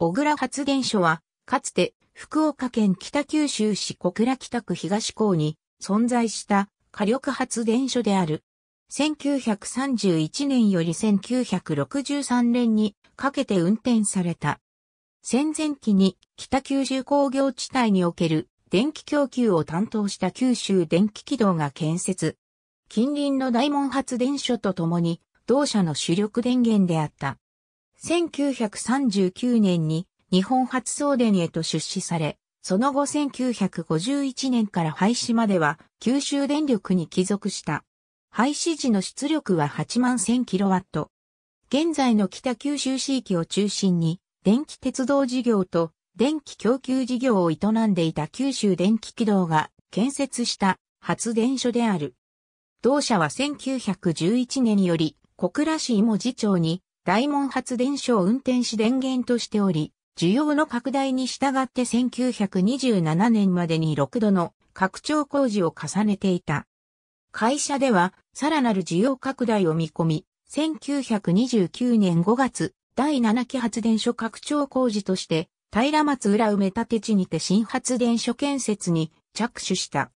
小倉発電所は、かつて福岡県北九州市小倉北区東港に存在した火力発電所である。1931年より1963年にかけて運転された。戦前期に北九州工業地帯における電気供給を担当した九州電気軌道が建設。近隣の大門発電所とともに同社の主力電源であった。1939年に日本初送電へと出資され、その後1951年から廃止までは九州電力に帰属した。廃止時の出力は8万 1000kW。現在の北九州市域を中心に電気鉄道事業と電気供給事業を営んでいた九州電気軌道が建設した発電所である。同社は1911年より小倉市芋次町に大門発電所を運転し電源としており、需要の拡大に従って1927年までに6度の拡張工事を重ねていた。会社では、さらなる需要拡大を見込み、1929年5月、第7期発電所拡張工事として、平松浦埋め立て地にて新発電所建設に着手した。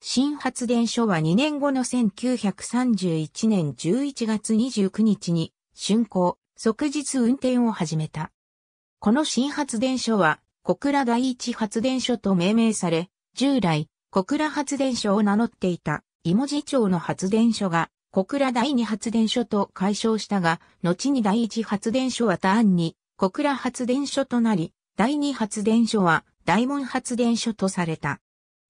新発電所は2年後の1931年11月29日に竣工、即日運転を始めた。この新発電所は、小倉第一発電所と命名され、従来、小倉発電所を名乗っていた、芋モ町の発電所が、小倉第二発電所と解消したが、後に第一発電所は単に、小倉発電所となり、第二発電所は、大門発電所とされた。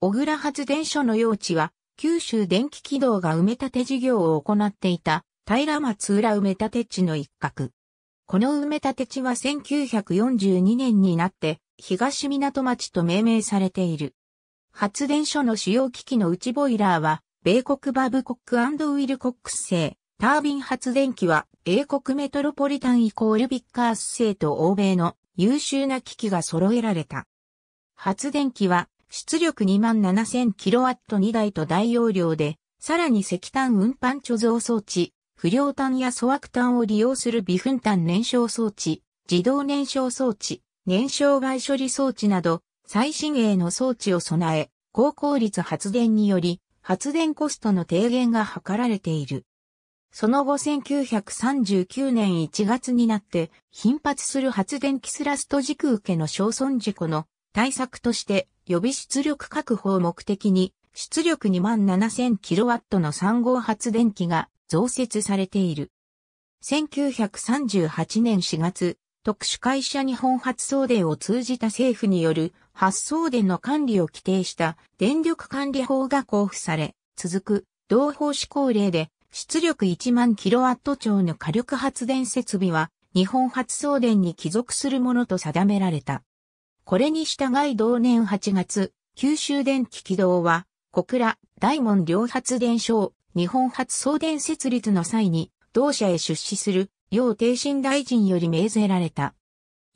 小倉発電所の用地は、九州電気軌道が埋め立て事業を行っていた平松浦埋め立て地の一角。この埋め立て地は1942年になって東港町と命名されている。発電所の主要機器の内ボイラーは米国バブコックウィルコックス製、タービン発電機は英国メトロポリタンイコールビッカース製と欧米の優秀な機器が揃えられた。発電機は出力 27,000kW2 台と大容量で、さらに石炭運搬貯蔵装置、不良炭や粗悪炭を利用する微粉炭燃焼装置、自動燃焼装置、燃焼外処理装置など、最新鋭の装置を備え、高効率発電により、発電コストの低減が図られている。その後1939年1月になって頻発する発電機スラスト軸受けの焼損事故の対策として予備出力確保を目的に出力2万 7000kW の3号発電機が増設されている。1938年4月、特殊会社日本発送電を通じた政府による発送電の管理を規定した電力管理法が交付され、続く同法施行令で出力1万キロワット超の火力発電設備は日本発送電に帰属するものと定められた。これに従い同年8月、九州電気軌道は小倉大門両発電所を日本初送電設立の際に、同社へ出資する、楊帝身大臣より命ぜられた。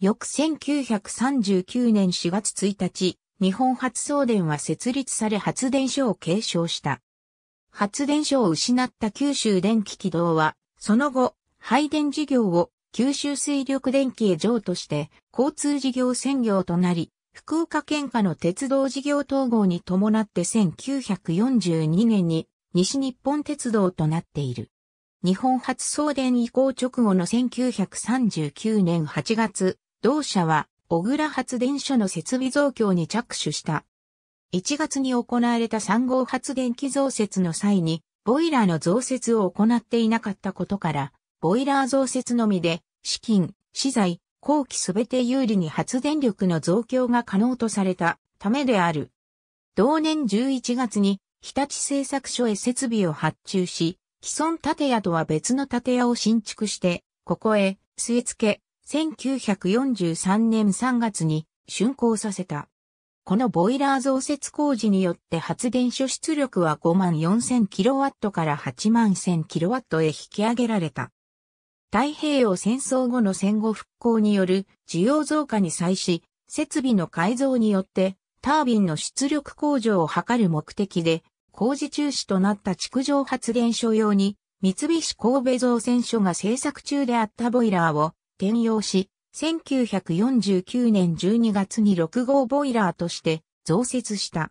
翌1939年4月1日、日本発送電は設立され発電所を継承した。発電所を失った九州電気軌道は、その後、配電事業を九州水力電気へ譲渡して、交通事業専業となり、福岡県下の鉄道事業統合に伴って1942年に西日本鉄道となっている。日本初送電移行直後の1939年8月、同社は小倉発電所の設備増強に着手した。1月に行われた3号発電機増設の際に、ボイラーの増設を行っていなかったことから、ボイラー増設のみで、資金、資材、後期すべて有利に発電力の増強が可能とされたためである。同年11月に日立製作所へ設備を発注し、既存建屋とは別の建屋を新築して、ここへ、据え付け、1943年3月に、竣工させた。このボイラー増設工事によって発電所出力は5万4000 kW から8万1000 kW へ引き上げられた。太平洋戦争後の戦後復興による需要増加に際し、設備の改造によって、タービンの出力向上を図る目的で、工事中止となった築上発電所用に、三菱神戸造船所が製作中であったボイラーを転用し、1949年12月に6号ボイラーとして増設した。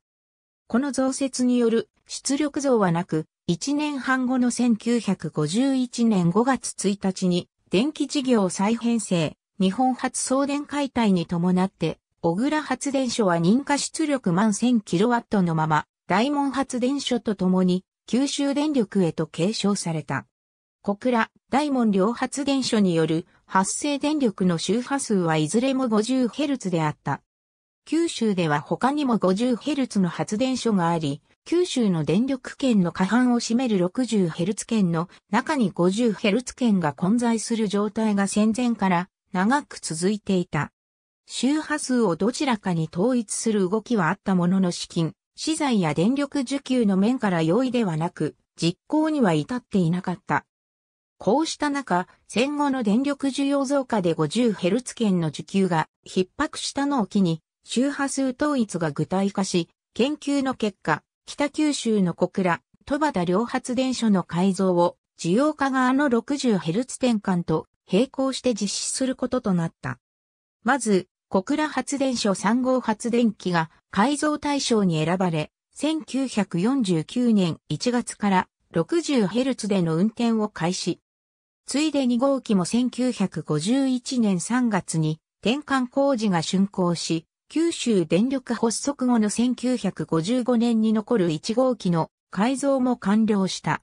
この増設による出力増はなく、1年半後の1951年5月1日に電気事業再編成、日本発送電解体に伴って、小倉発電所は認可出力万 1000kW のまま大門発電所とともに九州電力へと継承された。小倉、大門両発電所による発生電力の周波数はいずれも 50Hz であった。九州では他にも 50Hz の発電所があり、九州の電力圏の過半を占める 60Hz 圏の中に 50Hz 圏が混在する状態が戦前から長く続いていた。周波数をどちらかに統一する動きはあったものの資金、資材や電力需給の面から容易ではなく、実行には至っていなかった。こうした中、戦後の電力需要増加で 50Hz 圏の需給が逼迫したのを機に、周波数統一が具体化し、研究の結果、北九州の小倉、戸端両発電所の改造を、需要化側の 60Hz 転換と並行して実施することとなった。まず、小倉発電所3号発電機が改造対象に選ばれ、1949年1月から 60Hz での運転を開始。ついで2号機も1951年3月に転換工事が竣工し、九州電力発足後の1955年に残る1号機の改造も完了した。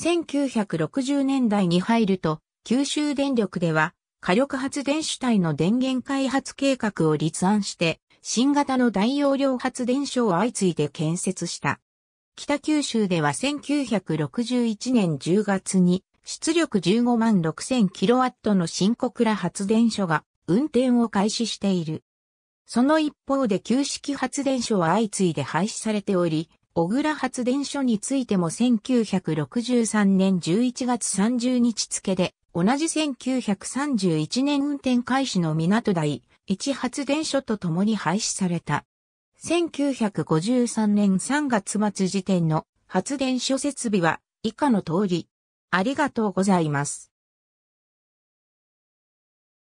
1960年代に入ると、九州電力では火力発電主体の電源開発計画を立案して、新型の大容量発電所を相次いで建設した。北九州では1961年10月に出力15万6000キロワットの新小倉発電所が運転を開始している。その一方で旧式発電所は相次いで廃止されており、小倉発電所についても1963年11月30日付で同じ1931年運転開始の港台、一発電所と共に廃止された。1953年3月末時点の発電所設備は以下の通り。ありがとうございます。